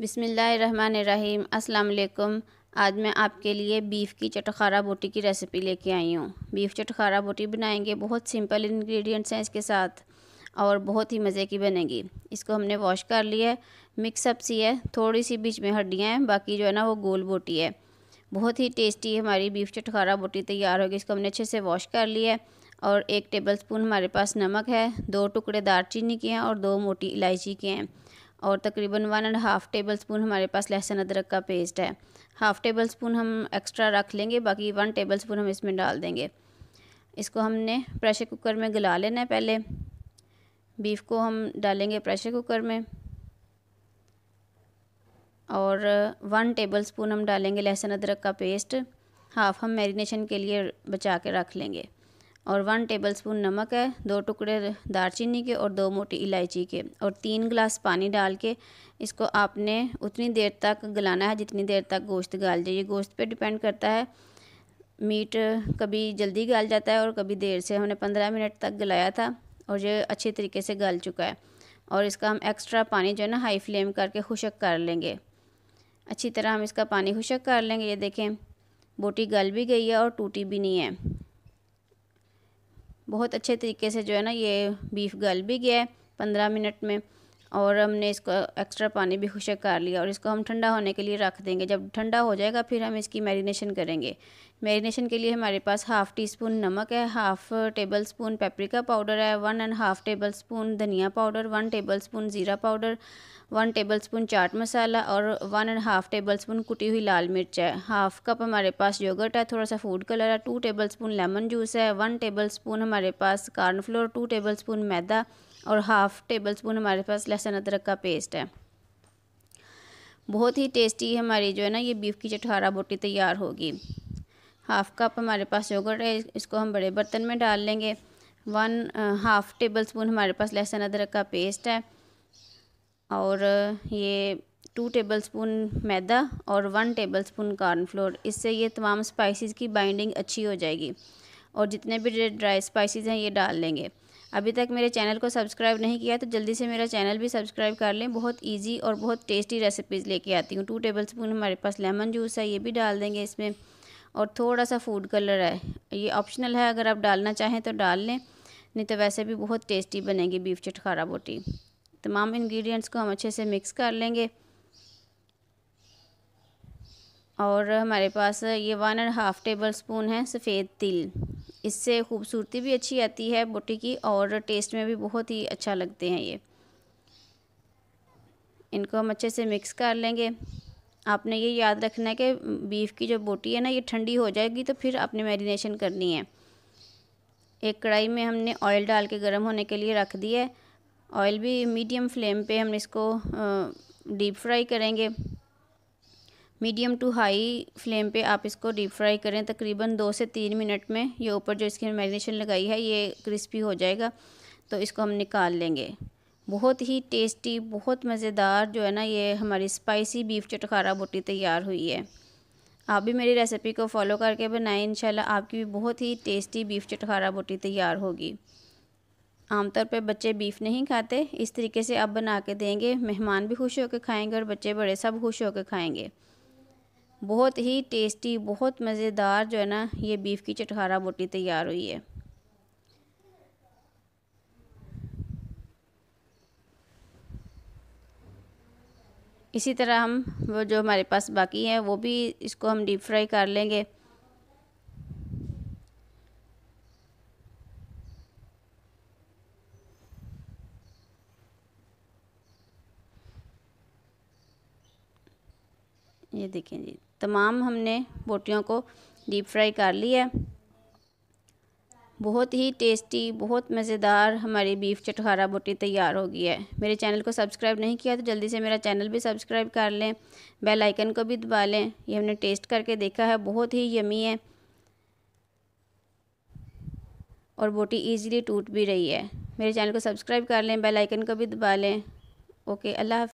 बिसमीम् अल्लाम आज मैं आपके लिए बीफ़ की चटखारा बोटी की रेसिपी लेके आई हूँ बीफ़ चटखारा बोटी बनाएंगे बहुत सिंपल इंग्रेडिएंट्स हैं इसके साथ और बहुत ही मज़े की बनेगी इसको हमने वॉश कर लिया है मिक्सअप सी है थोड़ी सी बीच में हड्डियाँ हैं बाकी जो है ना वो गोल बोटी है बहुत ही टेस्टी हमारी बीफ़ चटखारा बोटी तैयार होगी इसको हमने अच्छे से वॉश कर लिया है और एक टेबल स्पून हमारे पास नमक है दो टुकड़े दार चीनी के हैं और दो मोटी इलायची के हैं और तकरीबन one and half tablespoon हमारे पास लहसुन अदरक का पेस्ट है हाफ़ टेबल स्पून हम एक्स्ट्रा रख लेंगे बाकी वन टेबल स्पून हम इसमें डाल देंगे इसको हमने प्रेशर कुकर में गला लेना है पहले बीफ को हम डालेंगे प्रेशर कुकर में और वन टेबल स्पून हम डालेंगे लहसुन अदरक का पेस्ट हाफ़ हम मैरिनेशन के लिए बचा के रख लेंगे और वन टेबलस्पून नमक है दो टुकड़े दालचीनी के और दो मोटी इलायची के और तीन गिलास पानी डाल के इसको आपने उतनी देर तक गलाना है जितनी देर तक गोश्त गाल ये गोश्त पे डिपेंड करता है मीट कभी जल्दी गाल जाता है और कभी देर से हमने पंद्रह मिनट तक गलाया था और ये अच्छे तरीके से गल चुका है और इसका हम एक्स्ट्रा पानी जो है ना हाई फ्लेम करके खुशक कर लेंगे अच्छी तरह हम इसका पानी खुशक कर लेंगे ये देखें बोटी गल भी गई है और टूटी भी नहीं है बहुत अच्छे तरीके से जो है ना ये बीफ गल भी गया है पंद्रह मिनट में और हमने इसको एक्स्ट्रा पानी भी खुशक कर लिया और इसको हम ठंडा होने के लिए रख देंगे जब ठंडा हो जाएगा फिर हम इसकी मैरिनेशन करेंगे मैरिनेशन के लिए हमारे पास हाफ़ टी स्पून नमक है half tablespoon paprika powder है one and half tablespoon धनिया पाउडर वन टेबल स्पून ज़ीरा पाउडर वन टेबल स्पून चाट मसाला और one and half tablespoon कुटी हुई लाल मिर्च है हाफ़ कप हमारे पास योगर्ट है थोड़ा सा फूड कलर है two tablespoon lemon juice है वन टेबल स्पून हमारे पास कार्नफ्लोर टू टेबल स्पून मैदा और हाफ़ टेबल स्पून हमारे पास लहसुन लहसुन अदरक का पेस्ट है बहुत ही टेस्टी हमारी जो है ना ये बीफ की चटखारा बोटी तैयार होगी हाफ़ कप हमारे पास योगर्ट है इसको हम बड़े बर्तन में डाल लेंगे वन हाफ़ टेबल स्पून हमारे पास लहसुन अदरक का पेस्ट है और uh, ये टू टेबल स्पून मैदा और वन टेबल स्पून कॉर्नफ्लोर इससे ये तमाम स्पाइसेस की बाइंडिंग अच्छी हो जाएगी और जितने भी ड्राई स्पाइसेस हैं ये डाल लेंगे अभी तक मेरे चैनल को सब्सक्राइब नहीं किया तो जल्दी से मेरा चैनल भी सब्सक्राइब कर लें बहुत ईजी और बहुत टेस्टी रेसिपीज़ लेके आती हूँ टू टेबल स्पून हमारे पास लेमन जूस है ये भी डाल देंगे इसमें और थोड़ा सा फूड कलर है ये ऑप्शनल है अगर आप डालना चाहें तो डाल लें नहीं तो वैसे भी बहुत टेस्टी बनेगी बीफ चटखारा बोटी तमाम इंग्रेडिएंट्स को हम अच्छे से मिक्स कर लेंगे और हमारे पास ये one and half tablespoon है सफ़ेद तिल इससे खूबसूरती भी अच्छी आती है बोटी की और टेस्ट में भी बहुत ही अच्छा लगते हैं ये इनको हम अच्छे से मिक्स कर लेंगे आपने ये याद रखना है कि बीफ की जो बोटी है ना ये ठंडी हो जाएगी तो फिर आपने मैरिनेशन करनी है एक कढ़ाई में हमने ऑयल डाल के गर्म होने के लिए रख दिया है ऑयल भी मीडियम फ्लेम पे हम इसको डीप फ्राई करेंगे मीडियम टू हाई फ्लेम पे आप इसको डीप फ्राई करें तकरीबन दो से तीन मिनट में ये ऊपर जो इसकी मैरिनेशन लगाई है ये क्रिस्पी हो जाएगा तो इसको हम निकाल लेंगे बहुत ही टेस्टी बहुत मज़ेदार जो है ना ये हमारी स्पाइसी बीफ चटखारा बोटी तैयार हुई है आप भी मेरी रेसिपी को फॉलो करके बनाएं इंशाल्लाह आपकी भी बहुत ही टेस्टी बीफ चटखारा बोटी तैयार होगी आमतौर पर बच्चे बीफ नहीं खाते इस तरीके से आप बना के देंगे मेहमान भी खुश होकर खाएंगे और बच्चे बड़े सब खुश होकर खाएंगे बहुत ही टेस्टी बहुत मज़ेदार जो है ना ये बीफ़ की चटखारा बोटी तैयार हुई है इसी तरह हम वो जो हमारे पास बाकी है वो भी इसको हम डीप फ्राई कर लेंगे ये देखें जी तमाम हमने बोटियों को डीप फ्राई कर ली है बहुत ही टेस्टी बहुत मज़ेदार हमारी बीफ चटखारा बोटी तैयार हो गई है मेरे चैनल को सब्सक्राइब नहीं किया तो जल्दी से मेरा चैनल भी सब्सक्राइब कर लें बेल आइकन को भी दबा लें ये हमने टेस्ट करके देखा है बहुत ही यमी है और बोटी इजीली टूट भी रही है मेरे चैनल को सब्सक्राइब कर लें बेल आइकन को भी दबा लें ओके अल्लाह